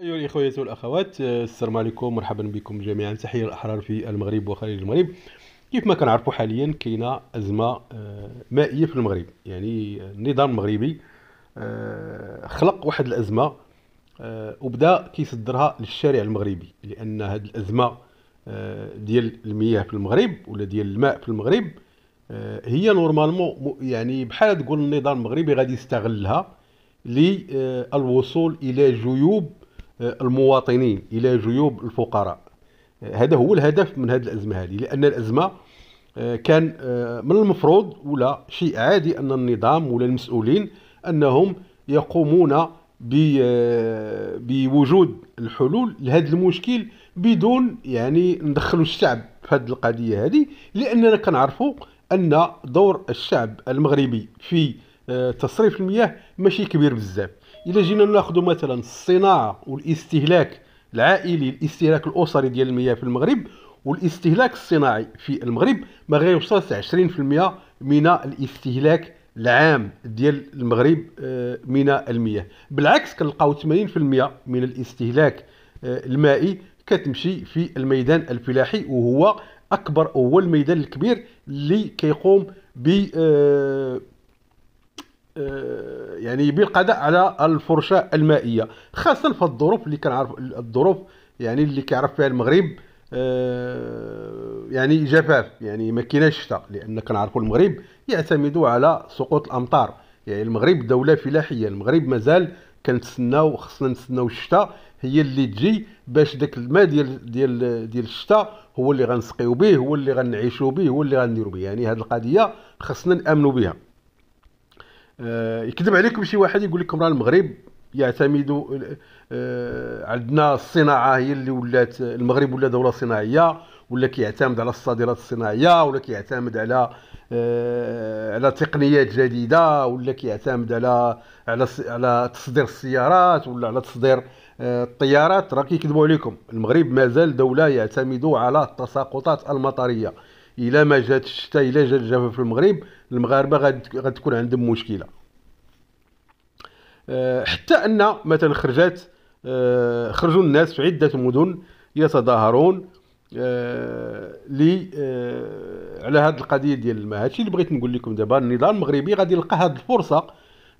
أيها الإخوة والأخوات آه، السلام عليكم مرحبا بكم جميعا تحية الأحرار في المغرب وخارج المغرب كيف ما كنعرفوا حاليا كاينه أزمة آه، مائية في المغرب يعني النظام المغربي آه، خلق واحد الأزمة وبدا كيصدرها للشارع المغربي لأن هذه الأزمة ديال المياه في المغرب ولا ديال الماء في المغرب هي نورمالمون يعني بحال تقول النظام المغربي غادي يستغلها للوصول إلى جيوب المواطنين الى جيوب الفقراء هذا هو الهدف من هذه الازمه هذه لان الازمه آه، كان آه، من المفروض ولا شيء عادي ان النظام ولا المسؤولين انهم يقومون آه، بوجود الحلول لهذا المشكل بدون يعني ندخلوا الشعب في هذه القضيه هذه لاننا كنعرفوا ان دور الشعب المغربي في آه، تصريف المياه ماشي كبير بزاف الا جينا ناخذ مثلا الصناعه والاستهلاك العائلي الاستهلاك الاسري ديال المياه في المغرب والاستهلاك الصناعي في المغرب ما غيوصلش 20% من الاستهلاك العام ديال المغرب آه، من المياه بالعكس كنلقاو 80% من الاستهلاك آه، المائي كتمشي في الميدان الفلاحي وهو اكبر هو الميدان الكبير اللي كيقوم ب آه، يعني بالقضاء على الفرشاه المائيه خاصه في الظروف اللي كنعرف الظروف يعني اللي كيعرف فيها المغرب آه، يعني جفاف يعني ما كايناش الشتاء لان كنعرفوا المغرب يعتمدوا على سقوط الامطار يعني المغرب دوله فلاحيه المغرب مازال كنتسناو خصنا نتسناو الشتاء هي اللي تجي باش داك الماء ديال ديال ديال الشتاء هو اللي غنسقيو به هو اللي غنعيشوا به هو اللي غنديروا به يعني هذه القضيه خصنا نامنوا بها آه، يكذب عليكم شي واحد يقول لكم راه المغرب يعتمد آه، عندنا الصناعه هي اللي ولات المغرب ولا دوله صناعيه ولا كيعتمد على الصادرات الصناعيه ولا كيعتمد على آه، على تقنيات جديده ولا كيعتمد على على على تصدير السيارات ولا على تصدير الطيارات راه كيكذبوا عليكم المغرب مازال دوله يعتمد على التساقطات المطريه الا ما جات الشتاء الا جا الجفاف في المغرب المغاربه غتكون عندهم مشكله آه، حتى ان مثلا خرجات آه، خرجوا الناس في عده مدن يتظاهرون آه، لي على هذه القضيه ديال الماء هادشي اللي بغيت نقول لكم دابا النظام المغربي غادي يلقى هذه الفرصه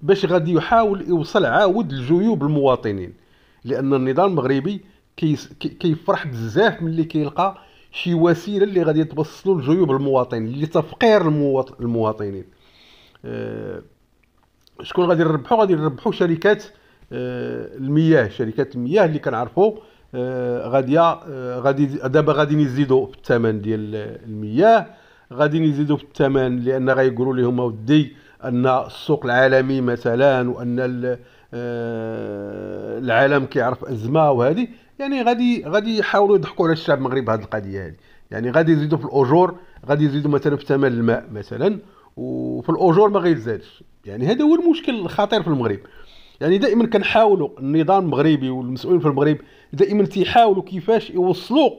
باش غادي يحاول يوصل عاود لجيوب المواطنين لان النظام المغربي كيفرح بزاف ملي كيلقى شي وسيله اللي غادي توصلوا لجيوب المواطن لتفقير المواطنين أه شكون غادي نربحوا غادي نربحوا شركات أه المياه شركات المياه اللي كنعرفوا آه،, أه غادي دابا غادي يزيدوا في الثمن ديال المياه غادي يزيدوا في الثمن لان غايقولوا لهم ودي ان السوق العالمي مثلا وان آه، العالم كيعرف ازمه وهذه يعني غادي غادي يحاولوا يضحكوا على الشعب المغربي بهذه القضيه هذه يعني غادي يزيدوا في الاجور غادي يزيدوا مثلا في ثمن الماء مثلا وفي الاجور ما غيزادش يعني هذا هو المشكل الخطير في المغرب يعني دائما كنحاولوا النظام المغربي والمسؤولين في المغرب دائما تيحاولوا كيفاش يوصلوا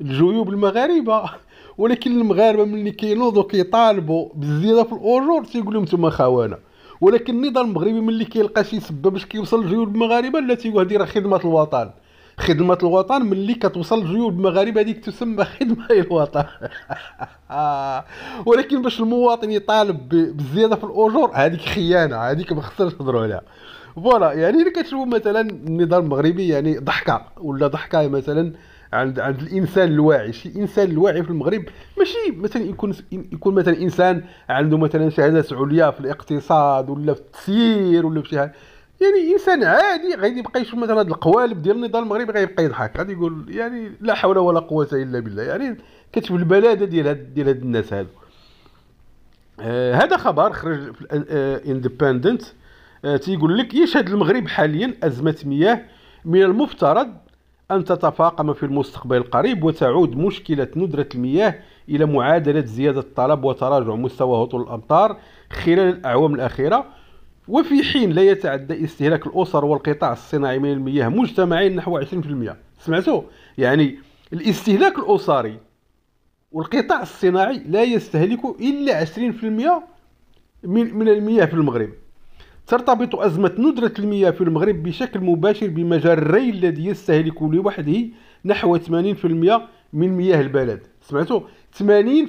الجيوب المغاربه ولكن المغاربه ملي كينوضوا كيطالبوا بالزياده في الاجور تيقول لهم نتوما خوانا ولكن النظام المغربي ملي كيلقى شي سبه باش كيوصل الجيوب المغاربه لا تيقول هذه راه خدمه الوطن خدمه الوطن ملي كتوصل لجيوب المغاربه هذيك تسمى خدمه الوطن ولكن باش المواطن يطالب بالزياده في الاجور هذيك خيانه هذيك ما خصناش نهضرو عليها فوالا يعني اللي كتشوفوا مثلا النظام المغربي يعني ضحكه ولا ضحكه مثلا عند عند الانسان الواعي شي انسان الواعي في المغرب ماشي مثلا يكون يكون مثلا انسان عنده مثلا شهادات عليا في الاقتصاد ولا في التسيير ولا في شي حاجه يعني انسان عادي غادي يبقى يشوف مثلا هاد القوالب ديال النضال المغربي غيبقى يضحك غادي يقول يعني لا حول ولا قوه الا بالله يعني كتشوف البلاده ديال هاد ديال هاد الناس هادو آه هذا خبر خرج في الاندبندنت آه،, آه تيقول لك يشهد المغرب حاليا ازمه مياه من المفترض أن تتفاقم في المستقبل القريب وتعود مشكلة ندرة المياه إلى معادلة زيادة الطلب وتراجع مستوى هطول الأمطار خلال الأعوام الأخيرة وفي حين لا يتعدى استهلاك الأسر والقطاع الصناعي من المياه مجتمعين نحو 20% سمعتوا يعني الاستهلاك الأسري والقطاع الصناعي لا يستهلك إلا 20% من من المياه في المغرب ترتبط أزمة ندرة المياه في المغرب بشكل مباشر بمجال الري الذي يستهلك لوحده نحو 80% من مياه البلد سمعتوا 80%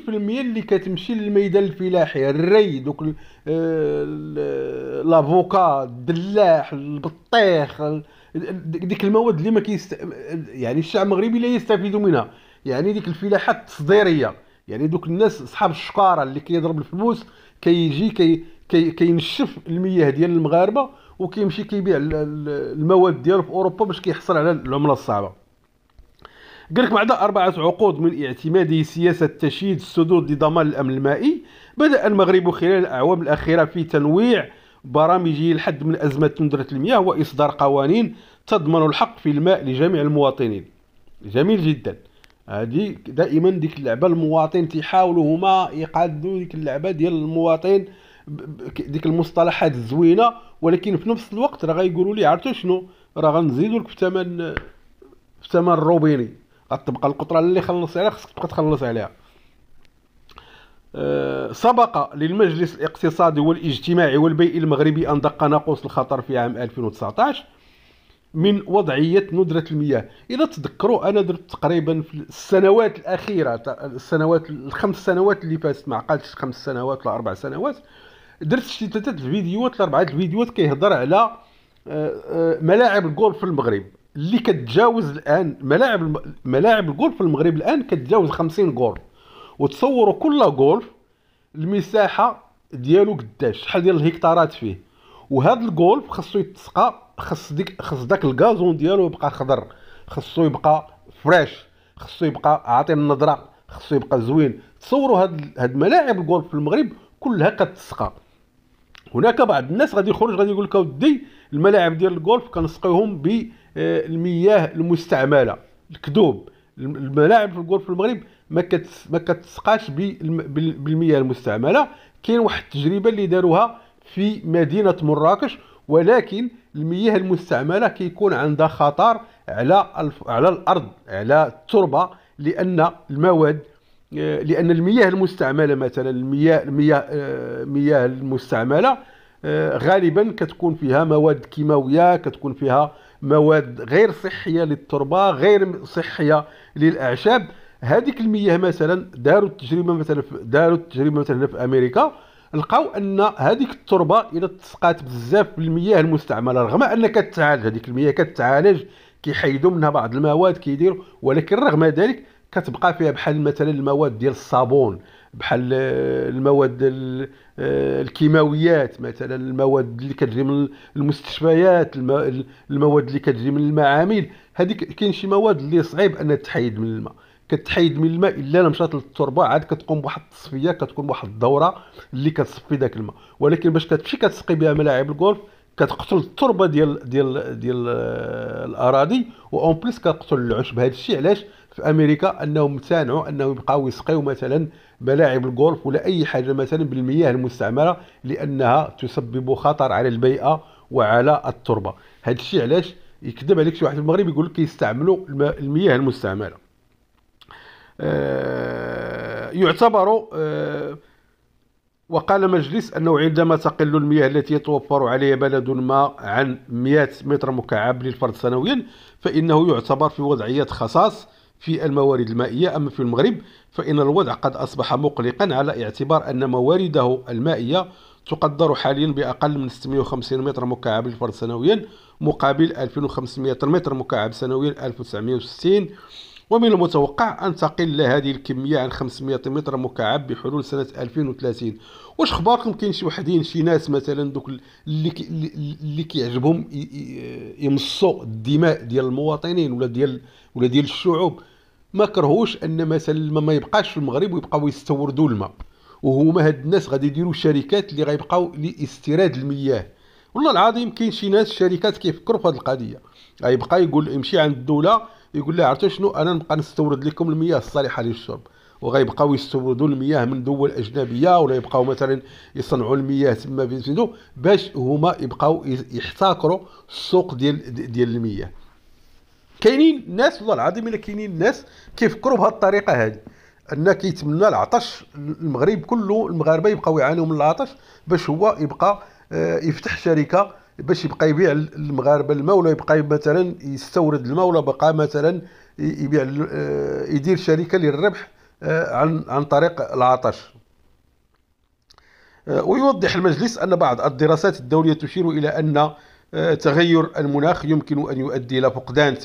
اللي كتمشي للميدان الفلاحي الري دوك آه، لافوكا الدلاح البطيخ ديك المواد اللي ما كيست يعني الشعب المغربي لا يستفيد منها يعني ديك الفلاحه التصديريه يعني دوك الناس اصحاب الشكاره اللي كيضرب كي الفلوس كيجي كي كي كينشف المياه ديال المغاربه وكيمشي كيبيع المواد ديالو في اوروبا باش كيحصل على العمله الصعبه قالك بعد أربعة عقود من اعتماده سياسة تشييد السدود لضمان الأمن المائي بدأ المغرب خلال الأعوام الأخيرة في تنويع برامجه الحد من أزمة ندرة المياه وإصدار قوانين تضمن الحق في الماء لجميع المواطنين جميل جدا هذه دائما ديك اللعبه المواطن تيحاولوا هما يقادوا ديك اللعبه ديال المواطن ديك المصطلحات الزوينه ولكن في نفس الوقت راه غيقولوا لي عرفتوا شنو راه غنزيدوا لك في ثمن في ثمن الروبيني غتبقى القطره اللي خلص عليها خصك تبقى تخلص عليها أه سبق للمجلس الاقتصادي والاجتماعي والبيئي المغربي أن دق ناقوس الخطر في عام 2019 من وضعية ندرة المياه إذا تذكروا أنا درت تقريبا في السنوات الأخيرة السنوات الخمس سنوات اللي فاتت ما عقلتش خمس سنوات ولا أربع سنوات درت شي ثلاثة الفيديوهات ولا أربعة الفيديوهات كيهضر على أه، أه، ملاعب الجولف في المغرب اللي كتجاوز الان ملاعب ملاعب الجولف في المغرب الان كتجاوز 50 جول وتصوروا كل جول المساحه ديالو قداش شحال ديال الهكتارات فيه وهذا الجول خاصو يتسقى خص ديك خاص داك الغازون ديالو يبقى خضر خصو يبقى فريش خصو يبقى عاطي النظره خصو يبقى زوين تصوروا هاد هاد ملاعب الجولف في المغرب كلها كتسقى هناك بعض الناس غادي يخرج غادي يقول لك اودي الملاعب ديال الجولف كنسقيهم بالمياه آه، المستعمله الكذوب الملاعب في الجولف في المغرب ما ما كتسقاش بالمياه المستعمله كاين واحد التجربه اللي داروها في مدينه مراكش ولكن المياه المستعمله كيكون عندها خطر على على الارض على التربه لان المواد آه، لان المياه المستعمله مثلا المياه المياه المياه آه، المستعمله آه، غالبا كتكون فيها مواد كيماويه كتكون فيها مواد غير صحيه للتربه غير صحيه للاعشاب هذيك المياه مثلا داروا التجربه مثلا داروا التجربه مثلا في امريكا لقاو ان هذيك التربه الى تسقات بزاف بالمياه المستعمله رغم ان كتعالج هذيك المياه كتعالج كيحيدوا منها بعض المواد كيديروا ولكن رغم ذلك كتبقى فيها بحال مثلا المواد ديال الصابون بحال آه، المواد آه، الكيماويات مثلا المواد اللي كتجي من المستشفيات المواد اللي كتجي من المعامل هذيك كاين شي مواد اللي صعيب انها تحيد من الماء كتحيد من الماء الا مشات للتربه عاد كتقوم بواحد التصفيه كتكون بواحد الدوره اللي كتصفي داك الماء ولكن باش كتمشي كتسقي بها ملاعب الجولف كتقتل التربه ديال ديال ديال آه، الاراضي واون بليس كتقتل العشب هذا الشيء علاش في امريكا انهم امتنعوا انهم يبقاو يسقيو مثلا ملاعب الجولف ولا اي حاجه مثلا بالمياه المستعمره لانها تسبب خطر على البيئه وعلى التربه هذا الشيء علاش يكذب عليك شي واحد في المغرب يقول لك كيستعملوا المياه المستعمره آه، يعتبر آه، وقال مجلس أنه عندما تقل المياه التي يتوفر عليها بلد ما عن 100 متر مكعب للفرد سنويا فإنه يعتبر في وضعية خصاص في الموارد المائية أما في المغرب فإن الوضع قد أصبح مقلقا على اعتبار أن موارده المائية تقدر حاليا بأقل من 650 متر مكعب للفرد سنويا مقابل 2500 متر مكعب سنويا 1960 ومن المتوقع أن تقل هذه الكمية عن 500 متر مكعب بحلول سنة 2030 واش اخباركم كاين شي وحدين شي ناس مثلا دوك اللي اللي كيعجبهم يمصوا الدماء ديال المواطنين ولا ديال ولا ديال الشعوب ما كرهوش ان مثلا الماء ما يبقاش في المغرب ويبقاو يستوردوا الماء وهما هاد الناس غادي يديروا شركات اللي غيبقاو لاستيراد المياه والله العظيم كاين شي ناس شركات كيفكروا في هذه القضيه غيبقى يقول يمشي عند الدوله يقول لها عرفتوا شنو انا نبقى نستورد لكم المياه الصالحه للشرب وغيبقاو يستوردوا المياه من دول اجنبيه ولا يبقاو مثلا يصنعوا المياه تما في باش هما يبقاو يحتكروا السوق ديال ديال المياه كاينين ناس والله العظيم الا كاينين ناس كيفكروا بهذه الطريقه هذه ان كيتمنى العطش المغرب كله المغاربه يبقاو يعانيوا من العطش باش هو يبقى آه، يفتح شركه باش يبقى يبيع للمغاربه الماء ولا يبقى مثلا يستورد الماء ولا بقى مثلا يبيع آه، يدير شركه للربح آه، عن عن طريق العطش آه، ويوضح المجلس أن بعض الدراسات الدولية تشير إلى أن تغير المناخ يمكن أن يؤدي إلى فقدان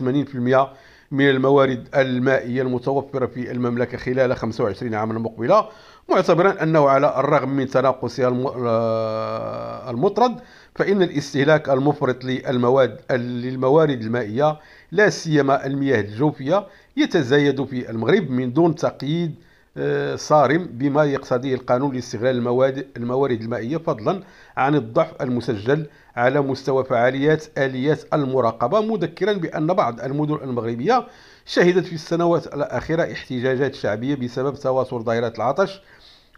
80% من الموارد المائية المتوفرة في المملكة خلال 25 عاما المقبلة معتبرا أنه على الرغم من تناقصها آه، المطرد فإن الاستهلاك المفرط للمواد للموارد المائية لا سيما المياه الجوفية يتزايد في المغرب من دون تقييد آه، صارم بما يقتضيه القانون لاستغلال المواد الموارد المائية فضلا عن الضعف المسجل على مستوى فعاليات آليات المراقبة مذكرا بأن بعض المدن المغربية شهدت في السنوات الأخيرة احتجاجات شعبية بسبب تواصل ظاهره العطش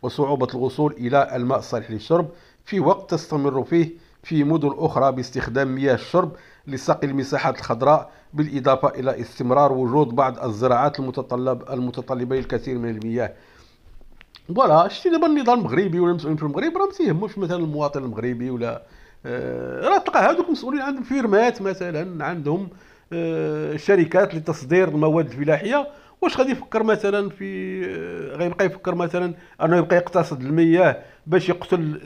وصعوبة الوصول إلى الماء الصالح للشرب في وقت تستمر فيه في مدن أخرى باستخدام مياه الشرب لسقي المساحات الخضراء بالإضافة إلى استمرار وجود بعض الزراعات المتطلب المتطلبة للكثير من المياه فوالا شتي دابا النظام المغربي ولا المسؤولين في المغرب راه ما مثلا المواطن المغربي ولا آه، راه تلقى هذوك المسؤولين عندهم فيرمات مثلا عندهم آه، شركات لتصدير المواد الفلاحيه واش غادي يفكر مثلا في آه، غيبقى يفكر مثلا انه يبقى يقتصد المياه باش يقتل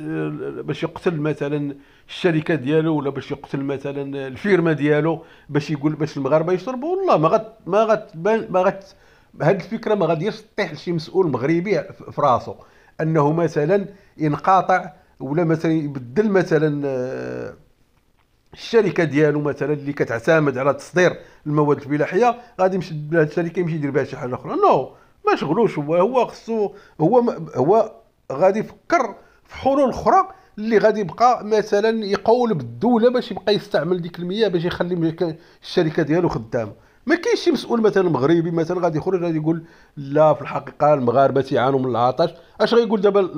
باش يقتل مثلا الشركه ديالو ولا باش يقتل مثلا الفيرمه ديالو باش يقول باش المغاربه يشربوا والله ما غت ما غت ما غت هذه الفكره ما غاديش تطيح لشي مسؤول مغربي في راسو انه مثلا ينقاطع ولا مثلا يبدل مثلا آه، الشركه ديالو مثلا اللي كتعتمد على تصدير المواد الفلاحيه غادي يمشي لهاد الشركه يمشي يدير بها شي حاجه اخرى نو ما شغلوش هو هو خصو هو هو غادي يفكر في حلول اخرى اللي غادي يبقى مثلا يقول بالدوله باش يبقى يستعمل ديك المياه باش يخلي الشركه ديالو خدامه ما كاينش شي مسؤول مثلا مغربي مثلا غادي يخرج غادي يقول لا في الحقيقه المغاربه تيعانوا من العطش اش غايقول دابا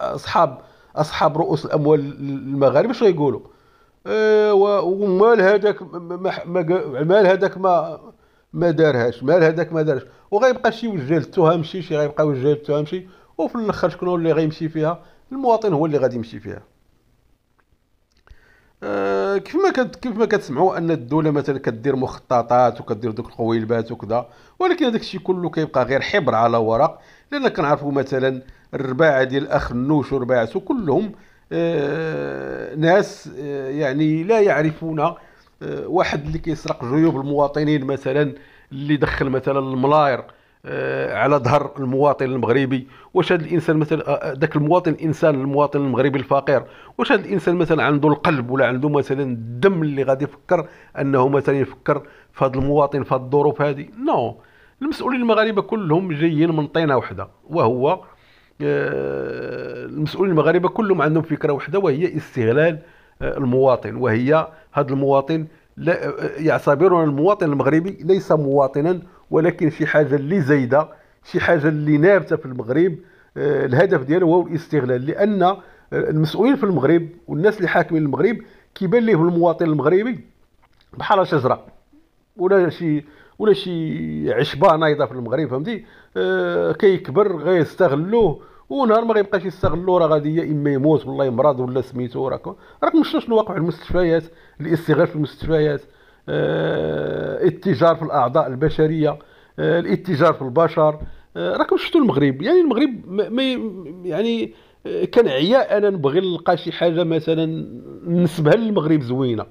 اصحاب اصحاب رؤوس الاموال المغاربه اش غايقولوا ايوا ومال هذاك ما مال هذاك ما ما دارهاش مال هذاك ما دارهاش وغيبقى شي وجه التهم شي شي غيبقى وجه التهم شي وفي الاخر شكون اللي غيمشي فيها المواطن هو اللي غادي يمشي فيها آه، كيف ما كانت كيف ما كتسمعوا ان الدوله مثلا كدير مخططات وكدير دوك القويلبات وكذا ولكن هذاك الشيء كله كيبقى غير حبر على ورق لان كنعرفوا مثلا الرباعه ديال الاخ نوش ورباعته كلهم آه ناس آه يعني لا يعرفون آه واحد اللي كيسرق جيوب المواطنين مثلا اللي دخل مثلا الملاير آه، على ظهر المواطن المغربي واش هذا الانسان مثلا آه، ذاك آه، المواطن الانسان المواطن المغربي الفقير واش هذا الانسان مثلا عنده القلب ولا عنده مثلا الدم اللي غادي يفكر انه مثلا يفكر في هذا المواطن في هذه الظروف هذه نو المسؤولين المغاربه كلهم جايين من طينه واحده وهو المسؤولين المغاربه كلهم عندهم فكره واحده وهي استغلال المواطن وهي هذا المواطن لا يعتبرون المواطن المغربي ليس مواطنا ولكن شي حاجه اللي زايده شي حاجه اللي نابته في المغرب آه، الهدف ديالو هو الاستغلال لان آه، المسؤولين في المغرب والناس اللي حاكمين المغرب كيبان ليهم المواطن المغربي بحال شجره ولا شي ولا شي عشبه نايضه في المغرب فهمتي آه كيكبر غيستغلوه ونهار ما غيبقاش يستغلوه راه غادي يا اما يموت والله يمرض ولا سميتو راك راك مشتو شنو واقع في المستشفيات الاستغلال في المستشفيات آه، التجار في الاعضاء البشريه آه، الاتجار في البشر آه، راكم شفتوا المغرب يعني المغرب ما يعني كان عياء انا نبغي نلقى شي حاجه مثلا نسبها للمغرب زوينه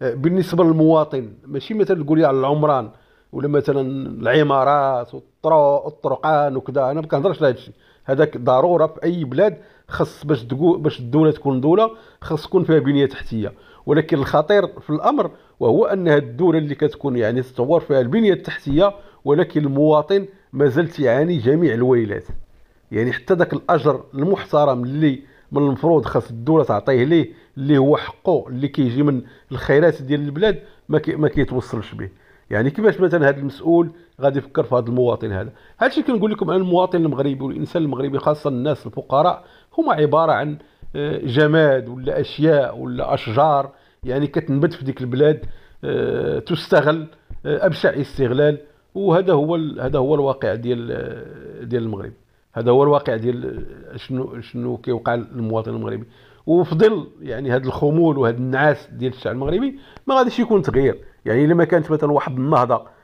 بالنسبه للمواطن ماشي مثلا تقول لي على العمران ولا مثلا العمارات والطرقان وكذا انا ما كنهضرش هذا الشيء هذاك ضروره في اي بلاد خص باش باش الدوله تكون دوله خص تكون فيها بنيه تحتيه ولكن الخطير في الامر وهو ان هذه الدوله اللي كتكون يعني تطور فيها البنيه التحتيه ولكن المواطن مازال تيعاني جميع الويلات يعني حتى ذاك الاجر المحترم اللي من المفروض خاص الدوله تعطيه ليه اللي هو حقه اللي كيجي من الخيرات ديال البلاد ما كي ما كيتوصلش به يعني كيفاش مثلا هذا المسؤول غادي يفكر في هذا المواطن هذا هذا الشيء كنقول لكم ان المواطن المغربي والانسان المغربي خاصه الناس الفقراء هما عباره عن آه، جماد ولا اشياء ولا اشجار يعني كتنبت في ديك البلاد آه، تستغل آه، ابشع استغلال وهذا هو هذا هو الواقع ديال آه، ديال المغرب هذا هو الواقع ديال شنو شنو كيوقع للمواطن المغربي وفي ظل يعني هذا الخمول وهذا النعاس ديال الشعب المغربي ما غاديش يكون تغيير يعني الا ما كانت مثلا واحد النهضه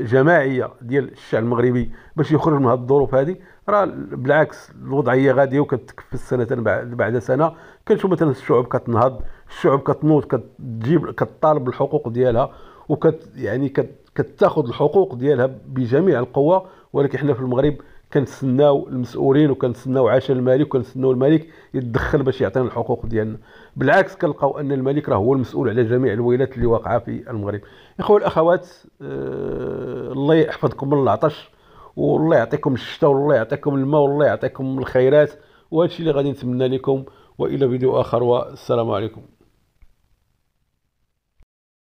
جماعيه ديال الشعب المغربي باش يخرج من هذه الظروف هذه راه بالعكس الوضعيه غاديه وكتكفس سنه بعد سنه كنشوف مثلا الشعوب كتنهض الشعوب كتنوض كتجيب كتطالب الحقوق ديالها وكت يعني كتاخذ الحقوق ديالها بجميع القوه ولكن حنا في المغرب كنتسناو المسؤولين وكنتسناو عاش الملك وكنتسناو الملك يتدخل باش يعطينا الحقوق ديالنا بالعكس كنلقاو ان الملك راه هو المسؤول على جميع الويلات اللي واقعه في المغرب اخوه والاخوات آه الله يحفظكم من العطش والله يعطيكم الشتاء والله يعطيكم الماء والله يعطيكم الخيرات وهذا الشيء اللي غادي نتمنى لكم والى فيديو اخر والسلام عليكم